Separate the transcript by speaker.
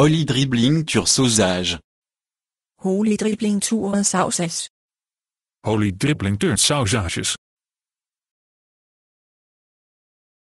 Speaker 1: Holy dribbling tur sausage.
Speaker 2: Holy dribbling tur
Speaker 3: sausages.
Speaker 1: Holy dribbling turnt sausages.